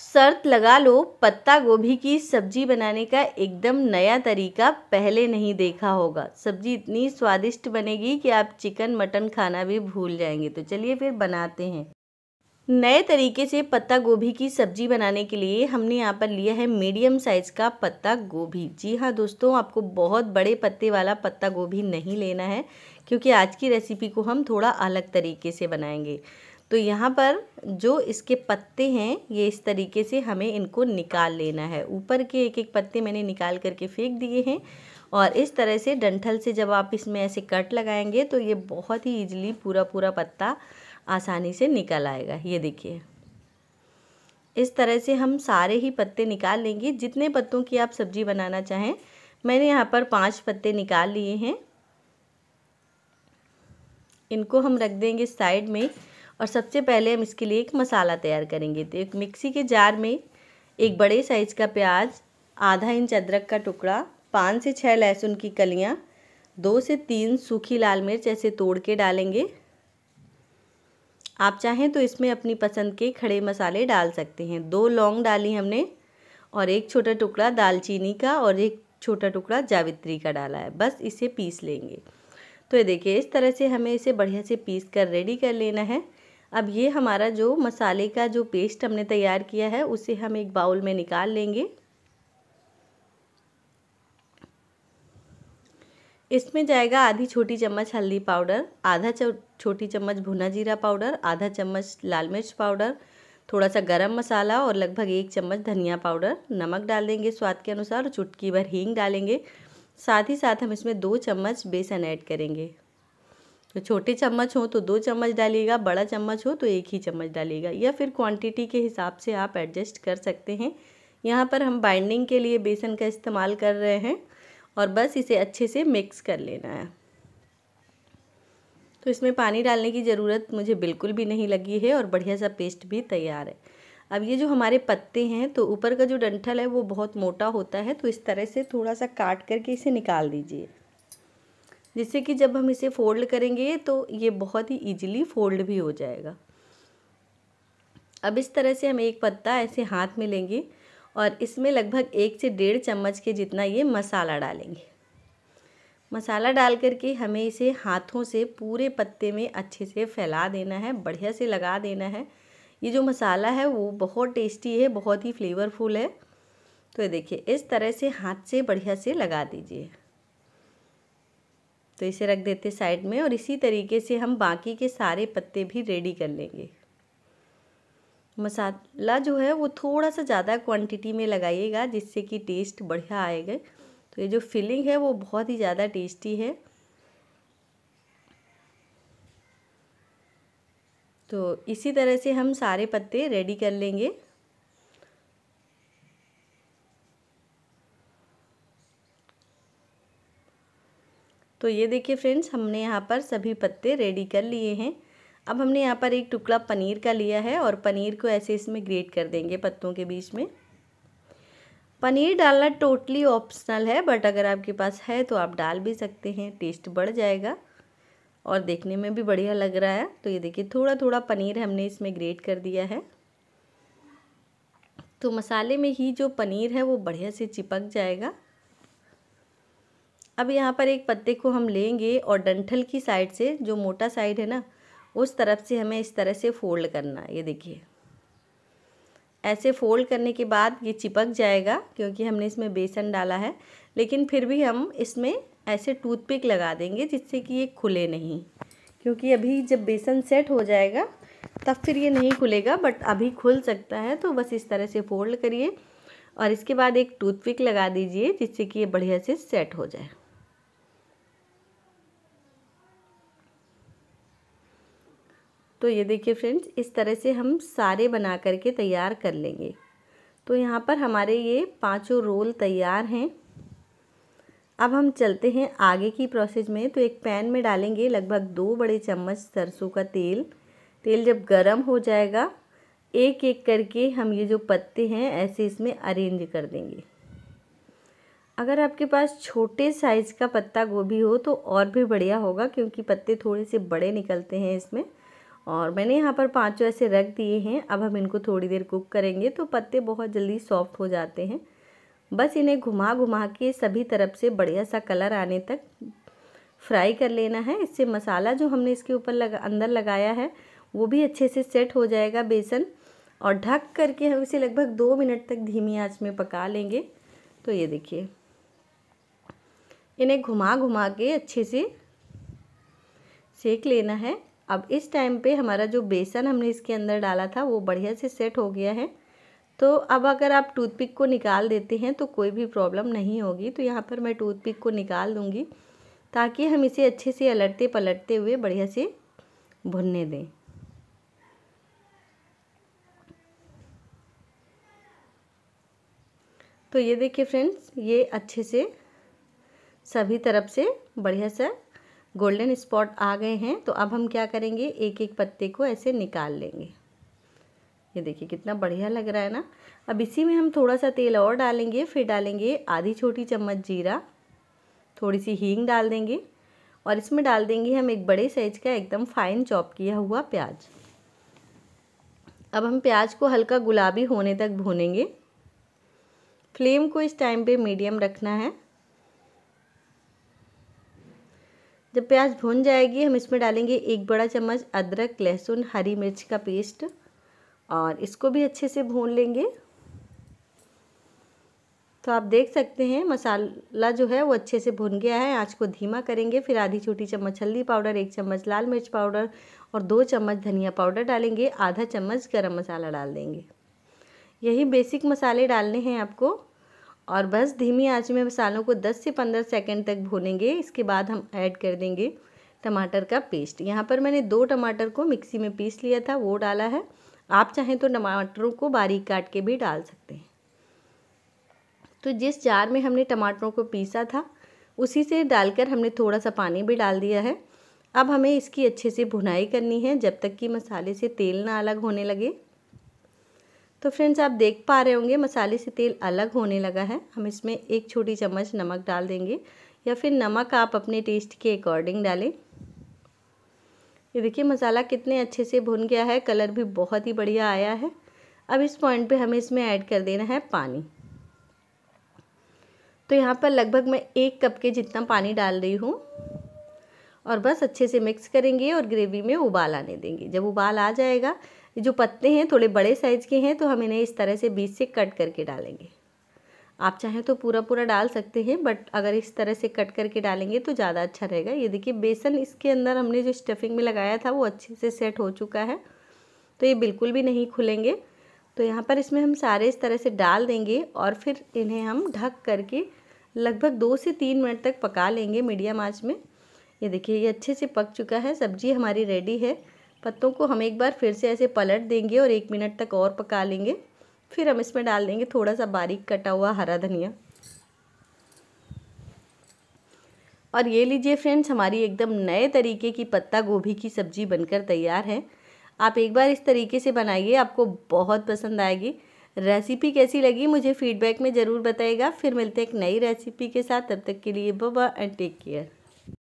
शर्त लगा लो पत्ता गोभी की सब्जी बनाने का एकदम नया तरीका पहले नहीं देखा होगा सब्जी इतनी स्वादिष्ट बनेगी कि आप चिकन मटन खाना भी भूल जाएंगे तो चलिए फिर बनाते हैं नए तरीके से पत्ता गोभी की सब्जी बनाने के लिए हमने यहाँ पर लिया है मीडियम साइज़ का पत्ता गोभी जी हाँ दोस्तों आपको बहुत बड़े पत्ते वाला पत्ता गोभी नहीं लेना है क्योंकि आज की रेसिपी को हम थोड़ा अलग तरीके से बनाएंगे तो यहाँ पर जो इसके पत्ते हैं ये इस तरीके से हमें इनको निकाल लेना है ऊपर के एक एक पत्ते मैंने निकाल करके फेंक दिए हैं और इस तरह से डंठल से जब आप इसमें ऐसे कट लगाएंगे तो ये बहुत ही ईजिली पूरा पूरा पत्ता आसानी से निकल आएगा ये देखिए इस तरह से हम सारे ही पत्ते निकाल लेंगे जितने पत्तों की आप सब्जी बनाना चाहें मैंने यहाँ पर पांच पत्ते निकाल लिए हैं इनको हम रख देंगे साइड में और सबसे पहले हम इसके लिए एक मसाला तैयार करेंगे तो एक मिक्सी के जार में एक बड़े साइज का प्याज आधा इंच अदरक का टुकड़ा पाँच से छः लहसुन की कलियाँ दो से तीन सूखी लाल मिर्च ऐसे तोड़ के डालेंगे आप चाहें तो इसमें अपनी पसंद के खड़े मसाले डाल सकते हैं दो लौंग डाली हमने और एक छोटा टुकड़ा दालचीनी का और एक छोटा टुकड़ा जावित्री का डाला है बस इसे पीस लेंगे तो ये देखिए इस तरह से हमें इसे बढ़िया से पीस कर रेडी कर लेना है अब ये हमारा जो मसाले का जो पेस्ट हमने तैयार किया है उसे हम एक बाउल में निकाल लेंगे इसमें जाएगा आधी छोटी चम्मच हल्दी पाउडर आधा छोटी चम्मच भुना जीरा पाउडर आधा चम्मच लाल मिर्च पाउडर थोड़ा सा गरम मसाला और लगभग एक चम्मच धनिया पाउडर नमक डाल देंगे स्वाद के अनुसार चुटकी भर हींग डालेंगे साथ ही साथ हम इसमें दो चम्मच बेसन ऐड करेंगे तो छोटे चम्मच हो तो दो चम्मच डालिएगा बड़ा चम्मच हो तो एक ही चम्मच डालिएगा या फिर क्वांटिटी के हिसाब से आप एडजस्ट कर सकते हैं यहाँ पर हम बाइंडिंग के लिए बेसन का इस्तेमाल कर रहे हैं और बस इसे अच्छे से मिक्स कर लेना है तो इसमें पानी डालने की ज़रूरत मुझे बिल्कुल भी नहीं लगी है और बढ़िया सा पेस्ट भी तैयार है अब ये जो हमारे पत्ते हैं तो ऊपर का जो डंठल है वो बहुत मोटा होता है तो इस तरह से थोड़ा सा काट करके इसे निकाल दीजिए जिससे कि जब हम इसे फोल्ड करेंगे तो ये बहुत ही ईजिली फोल्ड भी हो जाएगा अब इस तरह से हम एक पत्ता ऐसे हाथ में लेंगे और इसमें लगभग एक से डेढ़ चम्मच के जितना ये मसाला डालेंगे मसाला डाल करके हमें इसे हाथों से पूरे पत्ते में अच्छे से फैला देना है बढ़िया से लगा देना है ये जो मसाला है वो बहुत टेस्टी है बहुत ही फ्लेवरफुल है तो ये देखिए इस तरह से हाथ से बढ़िया से लगा दीजिए तो इसे रख देते साइड में और इसी तरीके से हम बाकी के सारे पत्ते भी रेडी कर लेंगे मसाला जो है वो थोड़ा सा ज़्यादा क्वांटिटी में लगाइएगा जिससे कि टेस्ट बढ़िया आएगा तो ये जो फिलिंग है वो बहुत ही ज़्यादा टेस्टी है तो इसी तरह से हम सारे पत्ते रेडी कर लेंगे तो ये देखिए फ्रेंड्स हमने यहाँ पर सभी पत्ते रेडी कर लिए हैं अब हमने यहाँ पर एक टुकड़ा पनीर का लिया है और पनीर को ऐसे इसमें ग्रेट कर देंगे पत्तों के बीच में पनीर डालना टोटली ऑप्शनल है बट अगर आपके पास है तो आप डाल भी सकते हैं टेस्ट बढ़ जाएगा और देखने में भी बढ़िया लग रहा है तो ये देखिए थोड़ा थोड़ा पनीर हमने इसमें ग्रेट कर दिया है तो मसाले में ही जो पनीर है वो बढ़िया से चिपक जाएगा अब यहाँ पर एक पत्ते को हम लेंगे और डंठल की साइड से जो मोटा साइड है ना उस तरफ से हमें इस तरह से फोल्ड करना ये देखिए ऐसे फोल्ड करने के बाद ये चिपक जाएगा क्योंकि हमने इसमें बेसन डाला है लेकिन फिर भी हम इसमें ऐसे टूथपिक लगा देंगे जिससे कि ये खुले नहीं क्योंकि अभी जब बेसन सेट हो जाएगा तब फिर ये नहीं खुलेगा बट अभी खुल सकता है तो बस इस तरह से फोल्ड करिए और इसके बाद एक टूथपिक लगा दीजिए जिससे कि ये बढ़िया से सेट हो जाए तो ये देखिए फ्रेंड्स इस तरह से हम सारे बना करके तैयार कर लेंगे तो यहाँ पर हमारे ये पांचों रोल तैयार हैं अब हम चलते हैं आगे की प्रोसेस में तो एक पैन में डालेंगे लगभग दो बड़े चम्मच सरसों का तेल तेल जब गर्म हो जाएगा एक एक करके हम ये जो पत्ते हैं ऐसे इसमें अरेंज कर देंगे अगर आपके पास छोटे साइज़ का पत्ता गोभी हो तो और भी बढ़िया होगा क्योंकि पत्ते थोड़े से बड़े निकलते हैं इसमें और मैंने यहाँ पर पाँचों ऐसे रख दिए हैं अब हम इनको थोड़ी देर कुक करेंगे तो पत्ते बहुत जल्दी सॉफ्ट हो जाते हैं बस इन्हें घुमा घुमा के सभी तरफ से बढ़िया सा कलर आने तक फ्राई कर लेना है इससे मसाला जो हमने इसके ऊपर लगा अंदर लगाया है वो भी अच्छे से सेट हो जाएगा बेसन और ढक करके हम इसे लगभग दो मिनट तक धीमी आँच में पका लेंगे तो ये देखिए इन्हें घुमा घुमा के अच्छे से सेक लेना है अब इस टाइम पे हमारा जो बेसन हमने इसके अंदर डाला था वो बढ़िया से सेट हो गया है तो अब अगर आप टूथपिक को निकाल देते हैं तो कोई भी प्रॉब्लम नहीं होगी तो यहाँ पर मैं टूथपिक को निकाल दूँगी ताकि हम इसे अच्छे से अलटते पलटते हुए बढ़िया से भुनने दें तो ये देखिए फ्रेंड्स ये अच्छे से सभी तरफ से बढ़िया सा गोल्डन स्पॉट आ गए हैं तो अब हम क्या करेंगे एक एक पत्ते को ऐसे निकाल लेंगे ये देखिए कितना बढ़िया लग रहा है ना अब इसी में हम थोड़ा सा तेल और डालेंगे फिर डालेंगे आधी छोटी चम्मच जीरा थोड़ी सी हींग डाल देंगे और इसमें डाल देंगे हम एक बड़े साइज का एकदम फाइन चॉप किया हुआ प्याज अब हम प्याज को हल्का गुलाबी होने तक भूनेंगे फ्लेम को इस टाइम पे मीडियम रखना है जब प्याज भुन जाएगी हम इसमें डालेंगे एक बड़ा चम्मच अदरक लहसुन हरी मिर्च का पेस्ट और इसको भी अच्छे से भून लेंगे तो आप देख सकते हैं मसाला जो है वो अच्छे से भुन गया है आँच को धीमा करेंगे फिर आधी छोटी चम्मच हल्दी पाउडर एक चम्मच लाल मिर्च पाउडर और दो चम्मच धनिया पाउडर डालेंगे आधा चम्मच गरम मसाला डाल देंगे यही बेसिक मसाले डालने हैं आपको और बस धीमी आंच में मसालों को 10 से 15 सेकंड तक भूनेंगे इसके बाद हम ऐड कर देंगे टमाटर का पेस्ट यहाँ पर मैंने दो टमाटर को मिक्सी में पीस लिया था वो डाला है आप चाहें तो टमाटरों को बारीक काट के भी डाल सकते हैं तो जिस जार में हमने टमाटरों को पीसा था उसी से डालकर हमने थोड़ा सा पानी भी डाल दिया है अब हमें इसकी अच्छे से भुनाई करनी है जब तक कि मसाले से तेल ना अलग होने लगे तो फ्रेंड्स आप देख पा रहे होंगे मसाले से तेल अलग होने लगा है हम इसमें एक छोटी चम्मच नमक डाल देंगे या फिर नमक आप अपने टेस्ट के अकॉर्डिंग डालें ये देखिए मसाला कितने अच्छे से भुन गया है कलर भी बहुत ही बढ़िया आया है अब इस पॉइंट पे हमें इसमें ऐड कर देना है पानी तो यहाँ पर लगभग मैं एक कप के जितना पानी डाल रही हूँ और बस अच्छे से मिक्स करेंगे और ग्रेवी में उबाल आने देंगे जब उबाल आ जाएगा जो पत्ते हैं थोड़े बड़े साइज़ के हैं तो हम इन्हें इस तरह से बीच से कट करके डालेंगे आप चाहें तो पूरा पूरा डाल सकते हैं बट अगर इस तरह से कट करके डालेंगे तो ज़्यादा अच्छा रहेगा ये देखिए बेसन इसके अंदर हमने जो स्टफिंग में लगाया था वो अच्छे से सेट हो चुका है तो ये बिल्कुल भी नहीं खुलेंगे तो यहाँ पर इसमें हम सारे इस तरह से डाल देंगे और फिर इन्हें हम ढक करके लगभग दो से तीन मिनट तक पका लेंगे मीडियम आँच में ये देखिए ये अच्छे से पक चुका है सब्जी हमारी रेडी है पत्तों को हम एक बार फिर से ऐसे पलट देंगे और एक मिनट तक और पका लेंगे फिर हम इसमें डाल देंगे थोड़ा सा बारीक कटा हुआ हरा धनिया और ये लीजिए फ्रेंड्स हमारी एकदम नए तरीके की पत्ता गोभी की सब्ज़ी बनकर तैयार है आप एक बार इस तरीके से बनाइए आपको बहुत पसंद आएगी रेसिपी कैसी लगी मुझे फीडबैक में ज़रूर बताएगा फिर मिलते हैं एक नई रेसिपी के साथ तब तक के लिए बाबा एंड टेक केयर